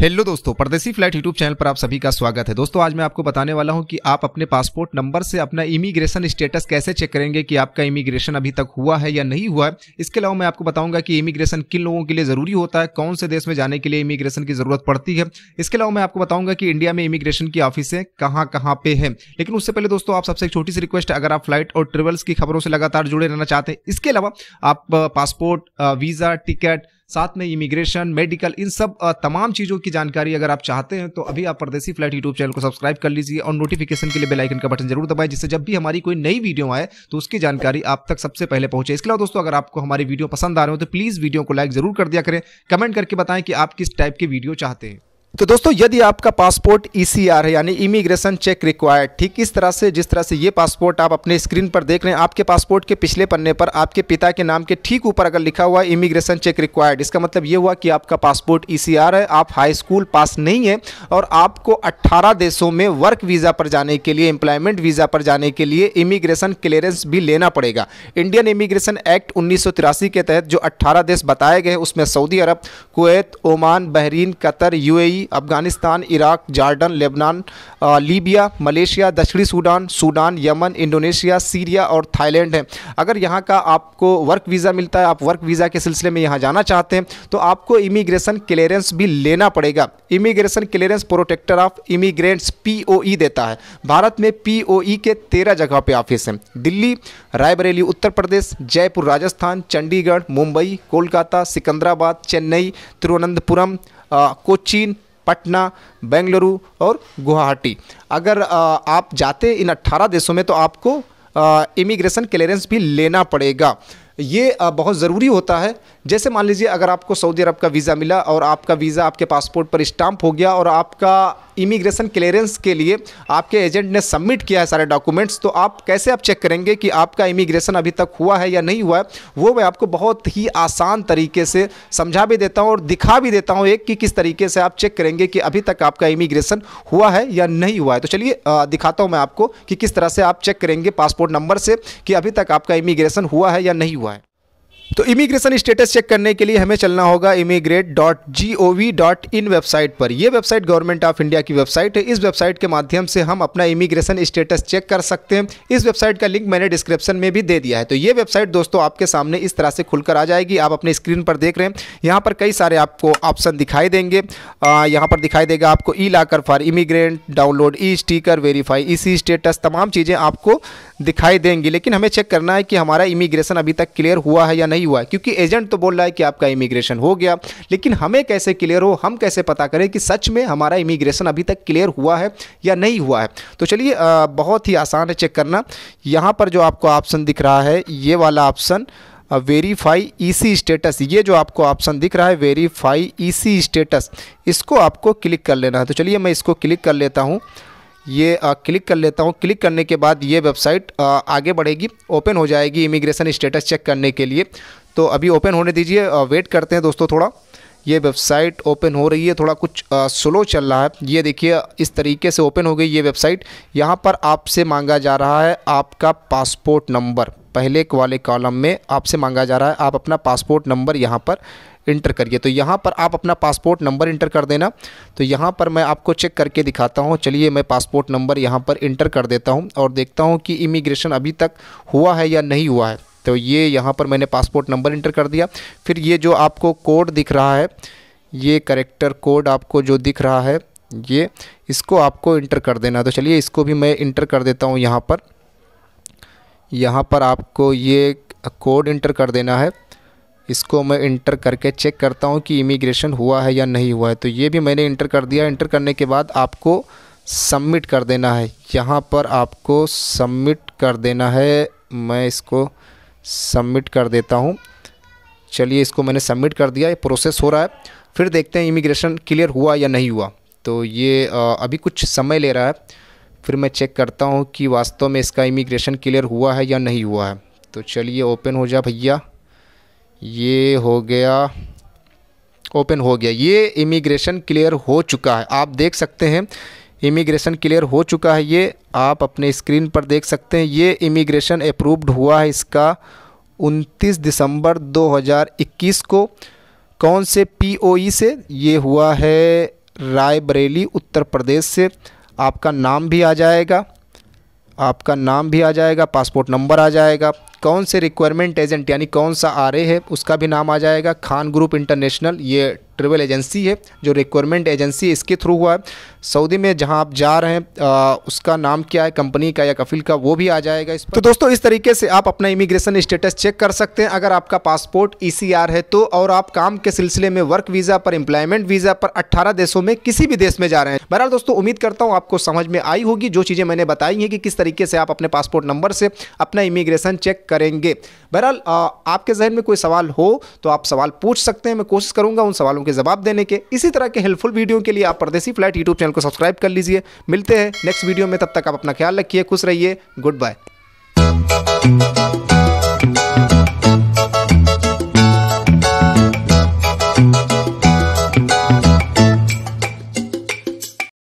hello दोस्तों परदेसी flat YouTube channel पर आप सभी का स्वागत है दोस्तों आज मैं आपको बताने वाला हूं कि आप अपने पासपोर्ट नंबर से अपना इमिग्रेशन स्टेटस कैसे चेक करेंगे कि आपका इमिग्रेशन अभी तक हुआ है या नहीं हुआ है इसके अलावा मैं आपको बताऊंगा कि इमिग्रेशन किन लोगों के लिए ज़रूरी होता है कौन से देश में जाने के लिए इमिग्रेशन की ज़रूरत पड़ती है इसके अलावा मैं आपको बताऊंगा कि इंडिया में इमिग्रेशन की ऑफिसें कहाँ कहाँ पे हैं लेकिन उससे पहले दोस्तों आप सबसे एक छोटी सी रिक्वेस्ट अगर आप फ्लाइट और ट्रेवल्स की खबरों से लगातार जुड़े रहना चाहते हैं इसके अलावा आप पासपोर्ट वीज़ा टिकट साथ में इमिग्रेशन मेडिकल इन सब तमाम चीज़ों की जानकारी अगर आप चाहते हैं तो अभी आप परदेसी फ्लैट यूट्यूब चैनल को सब्सक्राइब कर लीजिए और नोटिफिकेशन के लिए बेलाइकन का बटन जरूर दबाएं जिससे जब भी हमारी कोई नई वीडियो आए तो उसकी जानकारी आप तक सबसे पहले पहुंचे इसके अलावा दोस्तों अगर आपको हमारी वीडियो पसंद आ रहे हो तो प्लीज़ वीडियो को लाइक जरूर कर दिया करें कमेंट करके बताएं कि आप किस टाइप की वीडियो चाहते हैं तो दोस्तों यदि आपका पासपोर्ट ईसीआर e है यानी इमिग्रेशन चेक रिक्वायर्ड ठीक इस तरह से जिस तरह से ये पासपोर्ट आप अपने स्क्रीन पर देख रहे हैं आपके पासपोर्ट के पिछले पन्ने पर आपके पिता के नाम के ठीक ऊपर अगर लिखा हुआ है इमिग्रेशन चेक रिक्वायर्ड इसका मतलब ये हुआ कि आपका पासपोर्ट ई e है आप हाई स्कूल पास नहीं है और आपको अट्ठारह देशों में वर्क वीज़ा पर जाने के लिए एम्प्लॉयमेंट वीज़ा पर जाने के लिए इमिग्रेशन क्लियरेंस भी लेना पड़ेगा इंडियन इमिग्रेशन एक्ट उन्नीस के तहत जो अट्ठारह देश बताए गए उसमें Saudi Arab Kuwait Oman Bahrain Qatar U Afghanistan Iraq Jordan Lebanon Libya Malaysia दक्षिणी Sudan Sudan Yemen Indonesia Syria और थाईलैंड है अगर यहाँ का आपको वर्क वीज़ा मिलता है आप वर्क वीज़ा के सिलसिले में यहाँ जाना चाहते हैं तो आपको इमिग्रेशन क्लियरेंस भी लेना पड़ेगा immigration clearance protector of immigrants P देता है भारत में पी के तेरह जगह पर ऑफिस हैं दिल्ली रायबरेली उत्तर प्रदेश जयपुर राजस्थान चंडीगढ़ मुंबई कोलकाता सिकंदराबाद चेन्नई तिरुवनंतपुरम कोचीन पटना बेंगलुरु और गुवाहाटी अगर आप जाते इन 18 देशों में तो आपको इमिग्रेशन क्लियरेंस भी लेना पड़ेगा ये बहुत ज़रूरी होता है जैसे मान लीजिए अगर आपको सऊदी अरब का वीज़ा मिला और आपका वीज़ा आपके पासपोर्ट पर स्टाम्प हो गया और आपका इमिग्रेशन क्लियरेंस के लिए आपके एजेंट ने सबमिट किया है सारे डॉक्यूमेंट्स तो आप कैसे आप चेक करेंगे कि आपका इमिग्रेशन अभी तक हुआ है या नहीं हुआ है वो मैं आपको बहुत ही आसान तरीके से समझा भी देता हूँ और दिखा भी देता हूँ एक कि किस तरीके से आप चेक करेंगे कि अभी तक आपका इमिग्रेशन हुआ है या नहीं हुआ है तो चलिए दिखाता हूँ मैं आपको कि किस तरह से आप चेक करेंगे पासपोर्ट नंबर से कि अभी तक आपका इमिग्रेशन हुआ है या नहीं हुआ तो इमिग्रेशन स्टेटस चेक करने के लिए हमें चलना होगा emigrate dot G O V dot in website पर यह वेबसाइट गवर्नमेंट ऑफ इंडिया की वेबसाइट है इस वेबसाइट के माध्यम से हम अपना इमिग्रेशन स्टेटस चेक कर सकते हैं इस वेबसाइट का लिंक मैंने डिस्क्रिप्शन में भी दे दिया है तो ये वेबसाइट दोस्तों आपके सामने इस तरह से खुलकर आ जाएगी आप अपने स्क्रीन पर देख रहे हैं यहाँ पर कई सारे आपको ऑप्शन दिखाई देंगे यहाँ पर दिखाई देगा आपको E locker for immigrant download E sticker verify E C status तमाम चीज़ें आपको दिखाई देंगी लेकिन हमें चेक करना है कि हमारा इमिग्रेशन अभी तक क्लियर हुआ है या नहीं नहीं हुआ है क्योंकि एजेंट तो बोल रहा है कि आपका इमिग्रेशन हो गया लेकिन हमें कैसे क्लियर हो हम कैसे पता करें कि सच में हमारा इमिग्रेशन अभी तक क्लियर हुआ है या नहीं हुआ है तो चलिए बहुत ही आसान है चेक करना यहाँ पर जो आपको ऑप्शन दिख रहा है ये वाला ऑप्शन वेरीफाई ईसी स्टेटस ये जो आपको ऑप्शन दिख रहा है वेरीफाई ईसी स्टेटस इसको आपको क्लिक कर लेना है तो चलिए मैं इसको क्लिक कर लेता हूँ ये आ, क्लिक कर लेता हूँ क्लिक करने के बाद ये वेबसाइट आ, आगे बढ़ेगी ओपन हो जाएगी इमिग्रेशन स्टेटस चेक करने के लिए तो अभी ओपन होने दीजिए वेट करते हैं दोस्तों थोड़ा ये वेबसाइट ओपन हो रही है थोड़ा कुछ आ, स्लो चल रहा है ये देखिए इस तरीके से ओपन हो गई ये वेबसाइट यहाँ पर आपसे मांगा जा रहा है आपका पासपोर्ट नंबर पहले वाले कॉलम में आपसे मांगा जा रहा है आप अपना पासपोर्ट नंबर यहाँ पर इंटर करिए तो यहाँ पर आप अपना पासपोर्ट नंबर इंटर कर देना तो यहाँ पर मैं आपको चेक करके दिखाता हूँ चलिए मैं पासपोर्ट नंबर यहाँ पर इंटर कर देता हूँ और देखता हूँ कि इमिग्रेशन अभी तक हुआ है या नहीं हुआ है तो ये यहाँ पर मैंने पासपोर्ट नंबर इंटर कर दिया फिर ये जो आपको कोड दिख रहा है ये करेक्टर कोड आपको जो दिख रहा है ये इसको आपको इंटर कर देना तो चलिए इसको भी मैं इंटर कर देता हूँ यहाँ पर यहाँ पर आपको ये कोड इंटर कर देना है इसको मैं इंटर करके चेक करता हूँ कि इमिग्रेशन हुआ है या नहीं हुआ है तो ये भी मैंने इंटर कर दिया इंटर करने के बाद आपको सबमिट कर देना है यहाँ पर आपको सबमिट कर देना है मैं इसको सबमिट कर देता हूँ चलिए इसको मैंने सबमिट कर दिया ये प्रोसेस हो रहा है फिर देखते हैं इमिग्रेशन क्लियर हुआ या नहीं हुआ तो ये अभी कुछ समय ले रहा है फिर मैं चेक करता हूँ कि वास्तव में इसका इमिग्रेशन क्लियर हुआ है या नहीं हुआ है तो चलिए ओपन हो जा भैया ये हो गया ओपन हो गया ये इमिग्रेशन क्लियर हो चुका है आप देख सकते हैं इमिग्रेशन क्लियर हो चुका है ये आप अपने स्क्रीन पर देख सकते हैं ये इमिग्रेशन अप्रूव्ड हुआ है इसका 29 दिसंबर 2021 को कौन से पीओई e से ये हुआ है रायबरेली उत्तर प्रदेश से आपका नाम भी आ जाएगा आपका नाम भी आ जाएगा पासपोर्ट नंबर आ जाएगा कौन से रिक्वायरमेंट एजेंट यानी कौन सा आ रहे है उसका भी नाम आ जाएगा खान ग्रुप इंटरनेशनल ये ट्रेवल एजेंसी है जो रिक्वायरमेंट एजेंसी इसके थ्रू हुआ है सऊदी में जहां आप जा रहे हैं आ, उसका नाम क्या है कंपनी का या कफिल का वो भी आ जाएगा इस पर तो दोस्तों इस तरीके से आप अपना इमिग्रेशन स्टेटस चेक कर सकते हैं अगर आपका पासपोर्ट ई e है तो और आप काम के सिलसिले में वर्क वीज़ा पर एम्प्लॉयमेंट वीज़ा पर अट्ठारह देशों में किसी भी देश में जा रहे हैं बहरहाल दोस्तों उम्मीद करता हूँ आपको समझ में आई होगी जो चीज़ें मैंने बताई हैं कि किस तरीके से आप अपने पासपोर्ट नंबर से अपना इमिग्रेशन चेक करेंगे बहरहाल आपके जहन में कोई सवाल हो तो आप सवाल पूछ सकते हैं मैं कोशिश करूँगा उन सवालों के जवाब देने के इसी तरह के हेल्पफुल वीडियो के लिए आप परदेसी फ्लैट यूट्यूब चैनल को सब्सक्राइब कर लीजिए मिलते हैं नेक्स्ट वीडियो में तब तक आप अपना ख्याल रखिए खुश रहिए गुड बाय